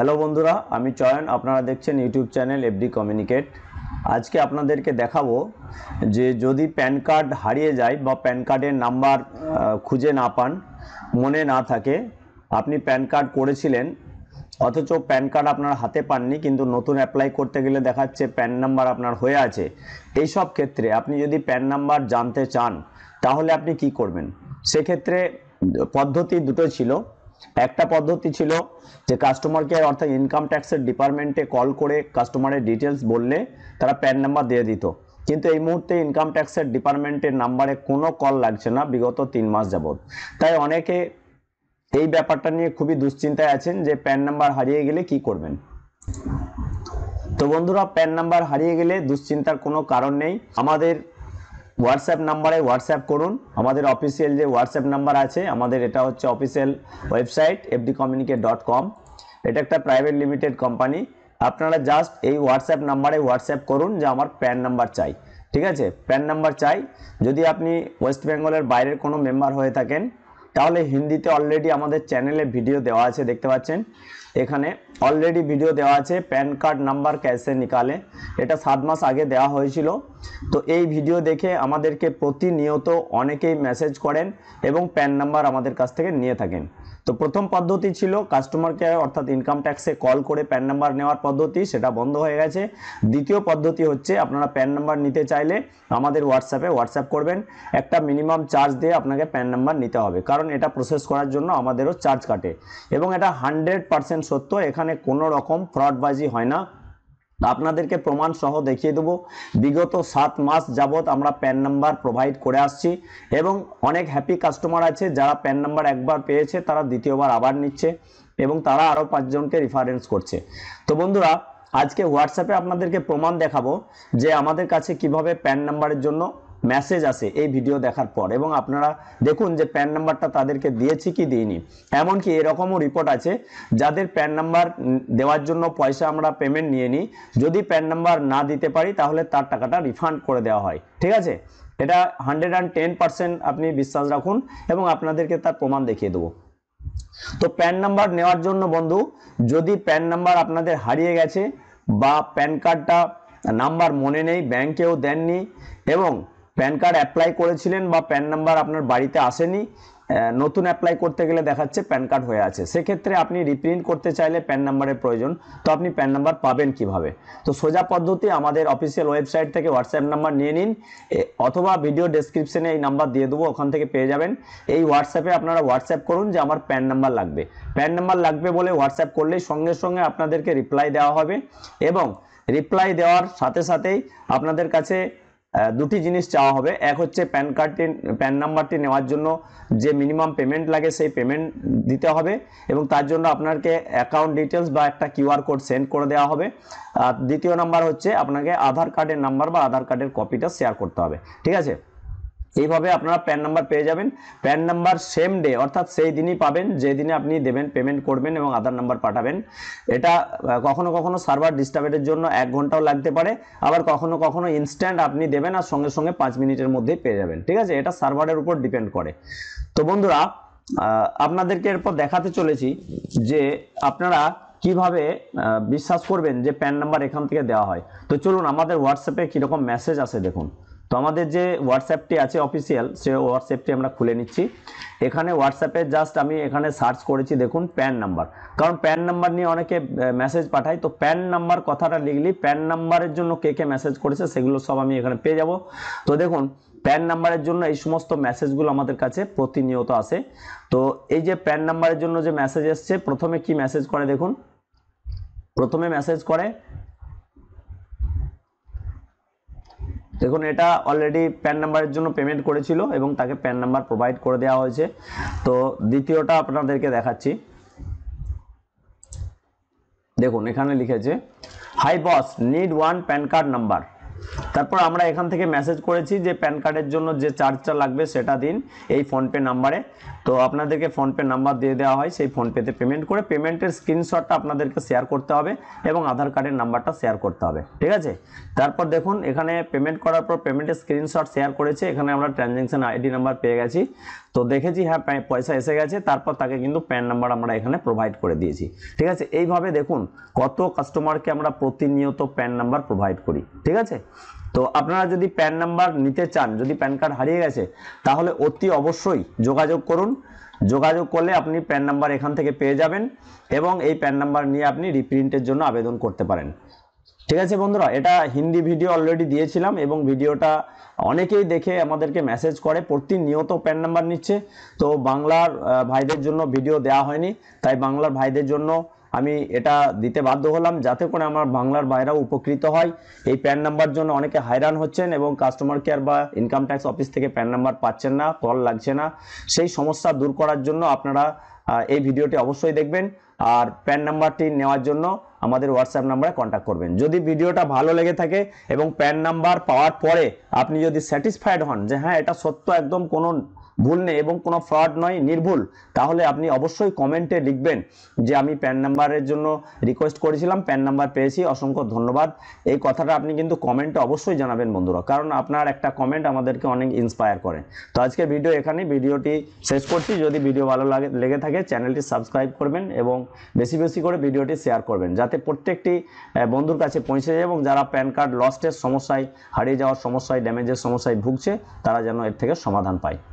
hello বন্ধুরা আমি চয়ন আপনারা দেখছেন ইউটিউব চ্যানেল এফডি কমিউনিকেট আজকে আপনাদেরকে দেখাবো যে যদি প্যান কার্ড হারিয়ে যায় বা প্যান কার্ডের নাম্বার খুঁজে না পান মনে না থাকে আপনি প্যান কার্ড করেছিলেন অথচ প্যান কার্ড আপনার হাতে পাননি কিন্তু নতুন অ্যাপ্লাই করতে গেলে দেখাচ্ছে প্যান নাম্বার আপনার হয়ে আছে এই সব ক্ষেত্রে আপনি যদি প্যান নাম্বার জানতে চান তাহলে আপনি কি করবেন সেক্ষেত্রে পদ্ধতি দুটো ছিল একটা পদ্ধতি ছিল যে কাস্টমার কেয়ার অর্থাৎ ইনকাম ট্যাক্সের ডিপার্টমেন্টে কল করে কাস্টমারের ডিটেলস বললে তারা প্যান নাম্বার দিয়ে দিত কিন্তু এই মুহূর্তে ইনকাম ট্যাক্সের ডিপার্টমেন্টের নাম্বারে কোনো কল লাগছে না বিগত তিন মাস যাবৎ তাই অনেকে এই ব্যাপারটা নিয়ে খুবই দুশ্চিন্তায় আছেন যে প্যান নাম্বার হারিয়ে গেলে কি করবেন তো বন্ধুরা প্যান নাম্বার হারিয়ে গেলে দুশ্চিন্তার কোনো কারণ নেই আমাদের হোয়াটসঅ্যাপ নাম্বারে হোয়াটসঅ্যাপ করুন আমাদের অফিসিয়াল যে হোয়াটসঅ্যাপ নাম্বার আছে আমাদের এটা হচ্ছে official website FD communicate dot com এটা একটা প্রাইভেট লিমিটেড কোম্পানি আপনারা জাস্ট এই হোয়াটসঅ্যাপ নাম্বারে হোয়াটসঅ্যাপ করুন যে আমার প্যান নাম্বার চাই ঠিক আছে প্যান নাম্বার চাই যদি আপনি ওয়েস্ট বেঙ্গলের বাইরের কোনো মেম্বার হয়ে থাকেন তাহলে হিন্দিতে অলরেডি আমাদের চ্যানেলে ভিডিও দেওয়া আছে দেখতে পাচ্ছেন এখানে অলরেডি ভিডিও দেওয়া আছে প্যান কার্ড নাম্বার ক্যাশে নিকালে এটা সাত মাস আগে দেওয়া হয়েছিল তো এই ভিডিও দেখে আমাদেরকে প্রতিনিয়ত অনেকেই মেসেজ করেন এবং প্যান নাম্বার আমাদের কাছ থেকে নিয়ে থাকেন তো প্রথম পদ্ধতি ছিল কাস্টমার কেয়ার অর্থাৎ ইনকাম ট্যাক্সে কল করে প্যান নাম্বার নেওয়ার পদ্ধতি সেটা বন্ধ হয়ে গেছে দ্বিতীয় পদ্ধতি হচ্ছে আপনারা প্যান নাম্বার নিতে চাইলে আমাদের হোয়াটসঅ্যাপে হোয়াটসঅ্যাপ করবেন একটা মিনিমাম চার্জ দিয়ে আপনাকে প্যান নাম্বার নিতে হবে কারণ এটা প্রসেস করার জন্য আমাদেরও চার্জ কাটে এবং এটা হান্ড্রেড পার্সেন্ট সত্য এখানে কোনো রকম ফ্রডবাজি হয় না আপনাদেরকে প্রমাণ সহ দেখিয়ে দেবো বিগত সাত মাস যাবৎ আমরা প্যান নাম্বার প্রোভাইড করে আসছি এবং অনেক হ্যাপি কাস্টমার আছে যারা প্যান নাম্বার একবার পেয়েছে তারা দ্বিতীয়বার আবার নিচ্ছে এবং তারা আরও পাঁচজনকে রেফারেন্স করছে তো বন্ধুরা আজকে হোয়াটসঅ্যাপে আপনাদেরকে প্রমাণ দেখাবো যে আমাদের কাছে কিভাবে প্যান নাম্বারের জন্য মেসেজ আসে এই ভিডিও দেখার পর এবং আপনারা দেখুন যে প্যান নাম্বারটা তাদেরকে দিয়েছি কি দিইনি এমনকি এরকমও রিপোর্ট আছে যাদের প্যান নাম্বার দেওয়ার জন্য পয়সা আমরা পেমেন্ট নিয়ে নিই যদি প্যান নাম্বার না দিতে পারি তাহলে তার টাকাটা রিফান্ড করে দেওয়া হয় ঠিক আছে এটা হান্ড্রেড অ্যান্ড টেন পার্সেন্ট আপনি বিশ্বাস রাখুন এবং আপনাদেরকে তার প্রমাণ দেখিয়ে দেবো তো প্যান নাম্বার নেওয়ার জন্য বন্ধু যদি প্যান নাম্বার আপনাদের হারিয়ে গেছে বা প্যান কার্ডটা নাম্বার মনে নেই ব্যাংকেও দেননি এবং প্যান কার্ড অ্যাপ্লাই করেছিলেন বা প্যান নাম্বার আপনার বাড়িতে আসেনি নতুন অ্যাপ্লাই করতে গেলে দেখাচ্ছে প্যান কার্ড হয়ে আছে সেক্ষেত্রে আপনি রিপ্রিন্ট করতে চাইলে প্যান নাম্বারের প্রয়োজন তো আপনি প্যান নাম্বার পাবেন কিভাবে তো সোজা পদ্ধতি আমাদের অফিসিয়াল ওয়েবসাইট থেকে হোয়াটসঅ্যাপ নাম্বার নিয়ে নিন অথবা ভিডিও ডেসক্রিপশানে এই নাম্বার দিয়ে দেবো ওখান থেকে পেয়ে যাবেন এই হোয়াটসঅ্যাপে আপনারা হোয়াটসঅ্যাপ করুন যে আমার প্যান নাম্বার লাগবে প্যান নাম্বার লাগবে বলে হোয়াটসঅ্যাপ করলেই সঙ্গে সঙ্গে আপনাদেরকে রিপ্লাই দেওয়া হবে এবং রিপ্লাই দেওয়ার সাথে সাথেই আপনাদের কাছে দুটি জিনিস চাওয়া হবে এক হচ্ছে প্যান কার্ডটি প্যান নাম্বারটি নেওয়ার জন্য যে মিনিমাম পেমেন্ট লাগে সেই পেমেন্ট দিতে হবে এবং তার জন্য আপনাকে অ্যাকাউন্ট ডিটেলস বা একটা কিউআর কোড সেন্ড করে দেওয়া হবে আর দ্বিতীয় নাম্বার হচ্ছে আপনাকে আধার কার্ডের নাম্বার বা আধার কার্ডের কপিটা শেয়ার করতে হবে ঠিক আছে এইভাবে আপনারা প্যান নাম্বার পেয়ে যাবেন প্যান নাম্বার সেম ডে অর্থাৎ সেই দিনই পাবেন যেদিনে আপনি দেবেন পেমেন্ট করবেন এবং আধার নাম্বার পাঠাবেন এটা কখনো কখনো সার্ভার ডিস্টার্বের জন্য এক ঘন্টাও লাগতে পারে আবার কখনো কখনো ইনস্ট্যান্ট আপনি দেবেন আর সঙ্গে সঙ্গে পাঁচ মিনিটের মধ্যেই পেয়ে যাবেন ঠিক আছে এটা সার্ভারের উপর ডিপেন্ড করে তো বন্ধুরা আপনাদেরকে এরপর দেখাতে চলেছি যে আপনারা কিভাবে বিশ্বাস করবেন যে প্যান নাম্বার এখান থেকে দেওয়া হয় তো চলুন আমাদের হোয়াটসঅ্যাপে কীরকম মেসেজ আসে দেখুন তো আমাদের যে হোয়াটসঅ্যাপটি আছে অফিসিয়াল সে হোয়াটসঅ্যাপটি আমরা খুলে নিচ্ছি এখানে হোয়াটসঅ্যাপে জাস্ট আমি এখানে সার্চ করেছি দেখুন প্যান নাম্বার কারণ প্যান নাম্বার নিয়ে অনেকে মেসেজ পাঠায় তো প্যান নাম্বার কথাটা লিখলি প্যান নাম্বারের জন্য কে কে মেসেজ করেছে সেগুলো সব আমি এখানে পেয়ে যাব তো দেখুন প্যান নাম্বারের জন্য এই সমস্ত মেসেজগুলো আমাদের কাছে প্রতিনিয়ত আসে তো এই যে প্যান নাম্বারের জন্য যে মেসেজ এসছে প্রথমে কি মেসেজ করে দেখুন প্রথমে মেসেজ করে দেখুন এটা অলরেডি প্যান নাম্বারের জন্য পেমেন্ট করেছিল এবং তাকে প্যান নাম্বার প্রোভাইড করে দেওয়া হয়েছে তো দ্বিতীয়টা আপনাদেরকে দেখাচ্ছি দেখুন এখানে লিখেছে hi boss need one PAN card number তারপর আমরা এখান থেকে মেসেজ করেছি যে প্যান কার্ডের জন্য যে চার্জটা লাগবে সেটা দিন এই ফোনপে নাম্বারে তো আপনাদেরকে ফোনপে নাম্বার দিয়ে দেওয়া হয় সেই ফোনপেতে পেমেন্ট করে পেমেন্টের স্ক্রিনশটটা আপনাদেরকে শেয়ার করতে হবে এবং আধার কার্ডের নাম্বারটা শেয়ার করতে হবে ঠিক আছে তারপর দেখুন এখানে পেমেন্ট করার পর পেমেন্টের স্ক্রিনশট শেয়ার করেছে এখানে আমরা ট্রানজ্যাকশান আইডি নাম্বার পেয়ে গেছি তো দেখেছি হ্যাঁ পয়সা এসে গেছে তারপর তাকে কিন্তু প্যান নাম্বার আমরা এখানে প্রোভাইড করে দিয়েছি ঠিক আছে এইভাবে দেখুন কত কাস্টমারকে আমরা প্রতিনিয়ত প্যান নাম্বার প্রোভাইড করি ঠিক আছে তো আপনারা যদি প্যান নাম্বার নিতে চান যদি প্যান কার্ড হারিয়ে গেছে তাহলে অতি অবশ্যই যোগাযোগ করুন যোগাযোগ করলে আপনি প্যান নাম্বার এখান থেকে পেয়ে যাবেন এবং এই প্যান নাম্বার নিয়ে আপনি রিপ্রিন্টের জন্য আবেদন করতে পারেন ঠিক আছে বন্ধুরা এটা হিন্দি ভিডিও অলরেডি দিয়েছিলাম এবং ভিডিওটা অনেকেই দেখে আমাদেরকে মেসেজ করে প্রতিনিয়ত প্যান নাম্বার নিচ্ছে তো বাংলার ভাইদের জন্য ভিডিও দেওয়া হয়নি তাই বাংলার ভাইদের জন্য আমি এটা দিতে বাধ্য হলাম যাতে করে আমার বাংলার ভাইরাও উপকৃত হয় এই প্যান নাম্বার জন্য অনেকে হায়রান হচ্ছেন এবং কাস্টমার কেয়ার বা ইনকাম ট্যাক্স অফিস থেকে প্যান নাম্বার পাচ্ছেন না কল লাগছে না সেই সমস্যা দূর করার জন্য আপনারা এই ভিডিওটি অবশ্যই দেখবেন আর প্যান নাম্বারটি নেওয়ার জন্য আমাদের হোয়াটসঅ্যাপ নাম্বারে কন্ট্যাক্ট করবেন যদি ভিডিওটা ভালো লেগে থাকে এবং প্যান নাম্বার পাওয়ার পরে আপনি যদি স্যাটিসফাইড হন যে হ্যাঁ এটা সত্য একদম কোনো ভুল নেই এবং কোনো ফ্রড নয় নির্ভুল তাহলে আপনি অবশ্যই কমেন্টে লিখবেন যে আমি প্যান নাম্বারের জন্য রিকোয়েস্ট করেছিলাম প্যান নাম্বার পেয়েছি অসংখ্য ধন্যবাদ এই কথাটা আপনি কিন্তু কমেন্টে অবশ্যই জানাবেন বন্ধুরা কারণ আপনার একটা কমেন্ট আমাদেরকে অনেক ইন্সপায়ার করে তো আজকে ভিডিও এখানে ভিডিওটি শেষ করছি যদি ভিডিও ভালো লাগে লেগে থাকে চ্যানেলটি সাবস্ক্রাইব করবেন এবং বেশি বেশি করে ভিডিওটি শেয়ার করবেন যাতে প্রত্যেকটি বন্ধুর কাছে পৌঁছে যায় এবং যারা প্যান কার্ড লস্টের সমস্যায় হারিয়ে যাওয়ার সমস্যায় ড্যামেজের সমস্যায় ভুগছে তারা যেন এর থেকে সমাধান পায়